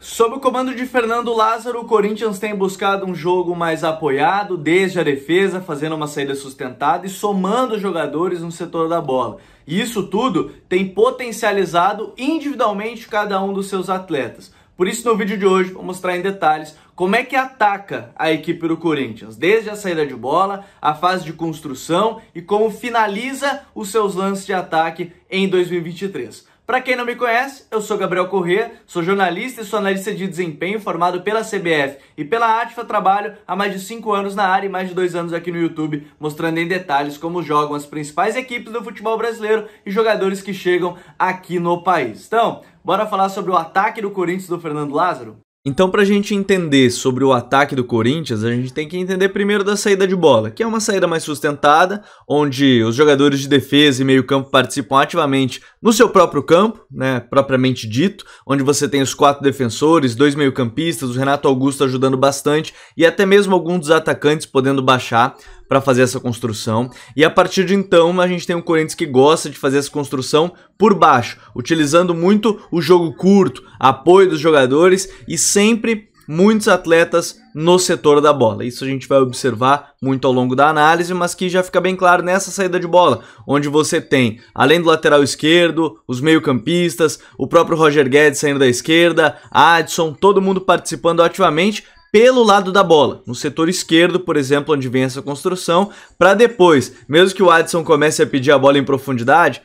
Sob o comando de Fernando Lázaro, o Corinthians tem buscado um jogo mais apoiado desde a defesa, fazendo uma saída sustentada e somando jogadores no setor da bola. E isso tudo tem potencializado individualmente cada um dos seus atletas. Por isso, no vídeo de hoje, vou mostrar em detalhes como é que ataca a equipe do Corinthians, desde a saída de bola, a fase de construção e como finaliza os seus lances de ataque em 2023. Para quem não me conhece, eu sou Gabriel Corrêa, sou jornalista e sou analista de desempenho formado pela CBF e pela Atfa trabalho há mais de 5 anos na área e mais de 2 anos aqui no YouTube, mostrando em detalhes como jogam as principais equipes do futebol brasileiro e jogadores que chegam aqui no país. Então, bora falar sobre o ataque do Corinthians do Fernando Lázaro? Então, para a gente entender sobre o ataque do Corinthians, a gente tem que entender primeiro da saída de bola, que é uma saída mais sustentada, onde os jogadores de defesa e meio-campo participam ativamente no seu próprio campo, né, propriamente dito, onde você tem os quatro defensores, dois meio-campistas, o Renato Augusto ajudando bastante e até mesmo alguns dos atacantes podendo baixar para fazer essa construção. E a partir de então, a gente tem um Corinthians que gosta de fazer essa construção por baixo, utilizando muito o jogo curto, apoio dos jogadores e sempre muitos atletas no setor da bola. Isso a gente vai observar muito ao longo da análise, mas que já fica bem claro nessa saída de bola, onde você tem, além do lateral esquerdo, os meio-campistas, o próprio Roger Guedes saindo da esquerda, Adson, todo mundo participando ativamente pelo lado da bola, no setor esquerdo, por exemplo, onde vem essa construção, para depois, mesmo que o Adson comece a pedir a bola em profundidade,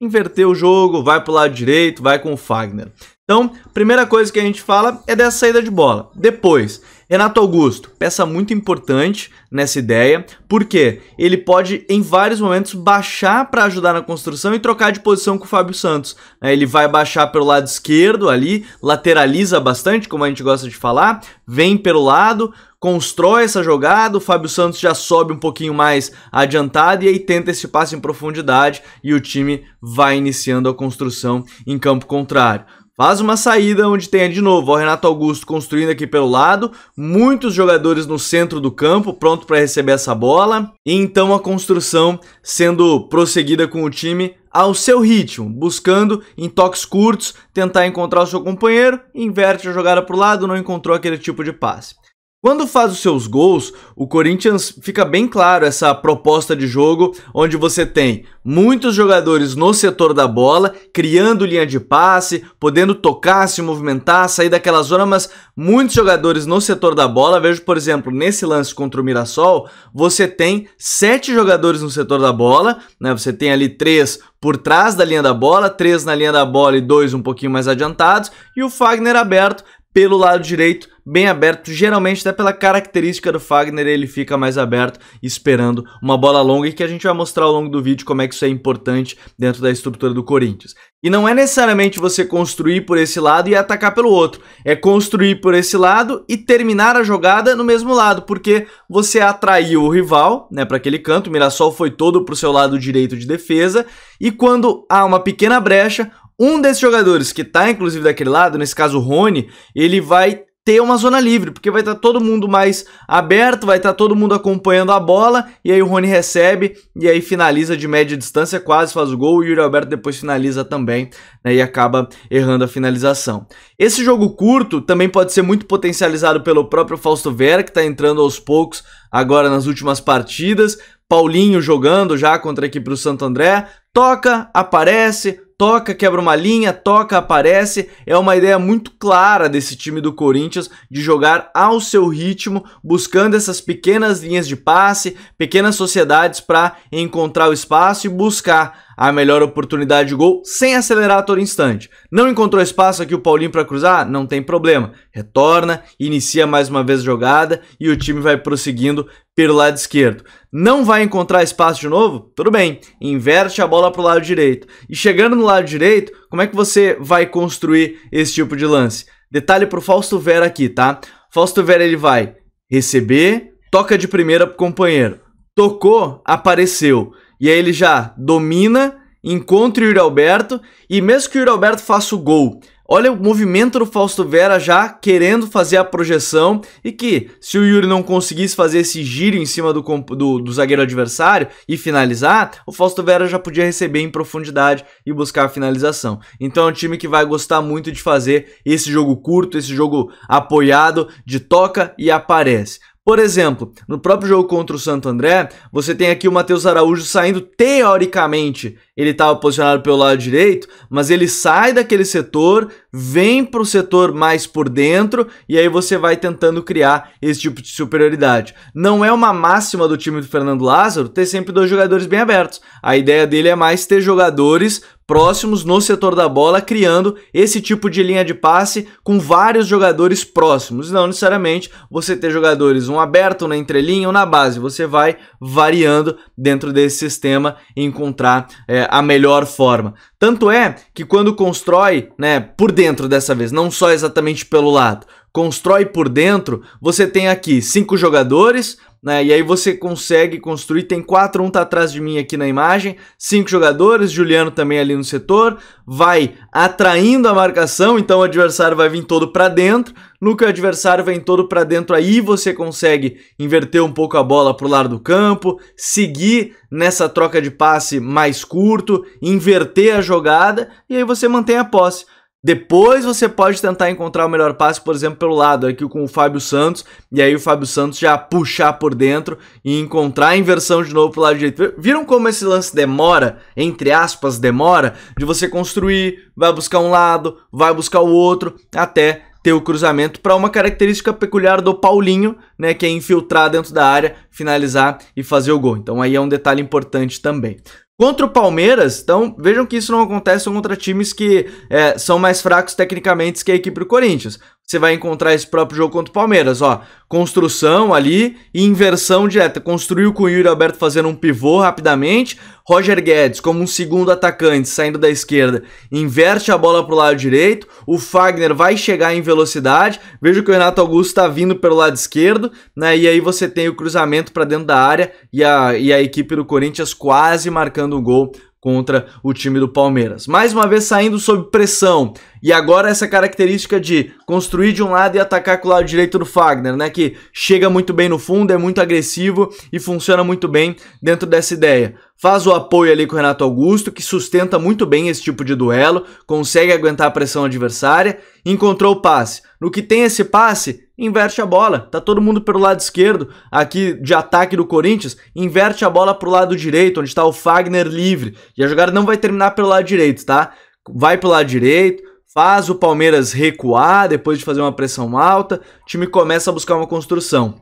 inverter o jogo, vai para o lado direito, vai com o Fagner. Então, primeira coisa que a gente fala é dessa saída de bola. Depois, Renato Augusto, peça muito importante nessa ideia, porque ele pode, em vários momentos, baixar para ajudar na construção e trocar de posição com o Fábio Santos. Né? Ele vai baixar pelo lado esquerdo ali, lateraliza bastante, como a gente gosta de falar, vem pelo lado, constrói essa jogada, o Fábio Santos já sobe um pouquinho mais adiantado e aí tenta esse passe em profundidade e o time vai iniciando a construção em campo contrário. Faz uma saída onde tenha de novo o Renato Augusto construindo aqui pelo lado, muitos jogadores no centro do campo pronto para receber essa bola, e então a construção sendo prosseguida com o time ao seu ritmo, buscando em toques curtos tentar encontrar o seu companheiro, inverte a jogada para o lado, não encontrou aquele tipo de passe. Quando faz os seus gols, o Corinthians fica bem claro essa proposta de jogo, onde você tem muitos jogadores no setor da bola, criando linha de passe, podendo tocar, se movimentar, sair daquela zona, mas muitos jogadores no setor da bola. Vejo, por exemplo, nesse lance contra o Mirassol, você tem sete jogadores no setor da bola, né? Você tem ali três por trás da linha da bola, três na linha da bola e dois um pouquinho mais adiantados, e o Fagner aberto pelo lado direito, bem aberto, geralmente até pela característica do Fagner, ele fica mais aberto, esperando uma bola longa e que a gente vai mostrar ao longo do vídeo como é que isso é importante dentro da estrutura do Corinthians. E não é necessariamente você construir por esse lado e atacar pelo outro, é construir por esse lado e terminar a jogada no mesmo lado, porque você atraiu o rival, né, para aquele canto, o Mirassol foi todo pro seu lado direito de defesa, e quando há uma pequena brecha, um desses jogadores que tá inclusive daquele lado, nesse caso o Rony, ele vai ter uma zona livre, porque vai estar tá todo mundo mais aberto, vai estar tá todo mundo acompanhando a bola, e aí o Rony recebe e aí finaliza de média distância, quase faz o gol, e o Yuri Alberto depois finaliza também, né, e acaba errando a finalização. Esse jogo curto também pode ser muito potencializado pelo próprio Fausto Vera, que está entrando aos poucos agora nas últimas partidas, Paulinho jogando já contra a equipe do Santo André, toca, aparece, toca, quebra uma linha, toca, aparece. É uma ideia muito clara desse time do Corinthians de jogar ao seu ritmo, buscando essas pequenas linhas de passe, pequenas sociedades para encontrar o espaço e buscar a melhor oportunidade de gol sem acelerar a todo instante. Não encontrou espaço aqui o Paulinho para cruzar? Não tem problema. Retorna, inicia mais uma vez a jogada e o time vai prosseguindo pelo lado esquerdo. Não vai encontrar espaço de novo? Tudo bem, inverte a bola para o lado direito. E chegando no lado direito, como é que você vai construir esse tipo de lance? Detalhe para o Fausto Vera aqui, tá? Fausto Vera ele vai receber, toca de primeira para o companheiro. Tocou, apareceu. E aí ele já domina, encontra o Yuri Alberto e mesmo que o Yuri Alberto faça o gol, olha o movimento do Fausto Vera já querendo fazer a projeção e que se o Yuri não conseguisse fazer esse giro em cima do, do, do zagueiro adversário e finalizar, o Fausto Vera já podia receber em profundidade e buscar a finalização. Então é um time que vai gostar muito de fazer esse jogo curto, esse jogo apoiado de toca e aparece. Por exemplo, no próprio jogo contra o Santo André, você tem aqui o Matheus Araújo saindo teoricamente. Ele estava tá posicionado pelo lado direito, mas ele sai daquele setor, vem para o setor mais por dentro e aí você vai tentando criar esse tipo de superioridade. Não é uma máxima do time do Fernando Lázaro ter sempre dois jogadores bem abertos. A ideia dele é mais ter jogadores próximos no setor da bola, criando esse tipo de linha de passe com vários jogadores próximos. Não necessariamente você ter jogadores um aberto, na entrelinha ou na base. Você vai variando dentro desse sistema e encontrar é, a melhor forma. Tanto é que quando constrói, né, por dentro dessa vez, não só exatamente pelo lado, constrói por dentro, você tem aqui cinco jogadores, né? E aí você consegue construir, tem quatro, um tá atrás de mim aqui na imagem, cinco jogadores, Juliano também ali no setor, vai atraindo a marcação, então o adversário vai vir todo para dentro. No que o adversário vem todo para dentro aí, você consegue inverter um pouco a bola pro lado do campo, seguir nessa troca de passe mais curto, inverter a jogada e aí você mantém a posse. Depois você pode tentar encontrar o melhor passe, por exemplo, pelo lado, aqui com o Fábio Santos, e aí o Fábio Santos já puxar por dentro e encontrar a inversão de novo pro lado direito. Viram como esse lance demora, entre aspas, demora, de você construir, vai buscar um lado, vai buscar o outro, até ter o cruzamento para uma característica peculiar do Paulinho, né, que é infiltrar dentro da área, finalizar e fazer o gol. Então aí é um detalhe importante também. Contra o Palmeiras, então vejam que isso não acontece contra times que é, são mais fracos tecnicamente que a equipe do Corinthians você vai encontrar esse próprio jogo contra o Palmeiras, ó. Construção ali e inversão direta. Construiu com o Yuri Alberto fazendo um pivô rapidamente. Roger Guedes, como um segundo atacante, saindo da esquerda, inverte a bola para o lado direito. O Fagner vai chegar em velocidade. Veja que o Renato Augusto está vindo pelo lado esquerdo, né? E aí você tem o cruzamento para dentro da área e a, e a equipe do Corinthians quase marcando o um gol contra o time do Palmeiras. Mais uma vez saindo sob pressão. E agora essa característica de construir de um lado e atacar com o lado direito do Fagner, né? Que chega muito bem no fundo, é muito agressivo e funciona muito bem dentro dessa ideia. Faz o apoio ali com o Renato Augusto, que sustenta muito bem esse tipo de duelo, consegue aguentar a pressão adversária, encontrou o passe. No que tem esse passe, inverte a bola. Tá todo mundo pelo lado esquerdo, aqui de ataque do Corinthians, inverte a bola pro lado direito, onde está o Fagner livre. E a jogada não vai terminar pelo lado direito, tá? Vai pro lado direito, faz o Palmeiras recuar depois de fazer uma pressão alta, o time começa a buscar uma construção.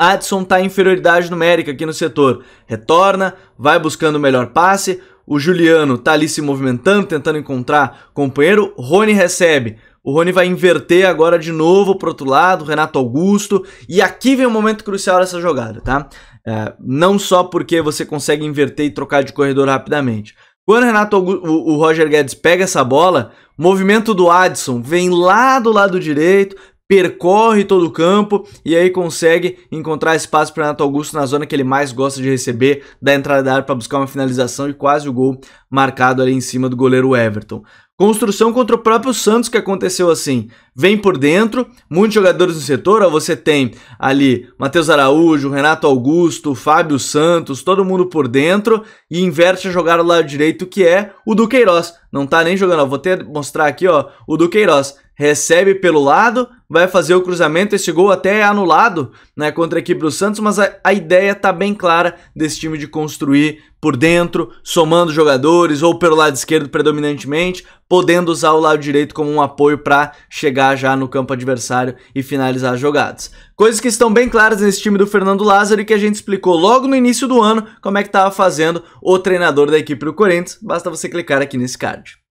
Adson tá em inferioridade numérica aqui no setor. Retorna, vai buscando o melhor passe. O Juliano tá ali se movimentando, tentando encontrar companheiro. Rony recebe o Rony vai inverter agora de novo pro outro lado, Renato Augusto. E aqui vem o momento crucial dessa jogada, tá? É, não só porque você consegue inverter e trocar de corredor rapidamente. Quando o, Renato Augusto, o, o Roger Guedes pega essa bola, o movimento do Adson vem lá do lado direito, percorre todo o campo e aí consegue encontrar espaço para Renato Augusto na zona que ele mais gosta de receber, da entrada da área para buscar uma finalização e quase o gol marcado ali em cima do goleiro Everton. Construção contra o próprio Santos que aconteceu assim. Vem por dentro, muitos jogadores no setor, você tem ali Matheus Araújo, Renato Augusto, Fábio Santos, todo mundo por dentro e inverte a jogar o lado direito que é o Duqueiroz. Não tá nem jogando, ó, vou até mostrar aqui, ó, o Duqueiroz recebe pelo lado, vai fazer o cruzamento, esse gol até é anulado né, contra a equipe do Santos, mas a, a ideia tá bem clara desse time de construir por dentro, somando jogadores ou pelo lado esquerdo predominantemente, podendo usar o lado direito como um apoio para chegar já no campo adversário e finalizar as jogadas. Coisas que estão bem claras nesse time do Fernando Lázaro e que a gente explicou logo no início do ano como é que estava fazendo o treinador da equipe do Corinthians. Basta você clicar aqui nesse card.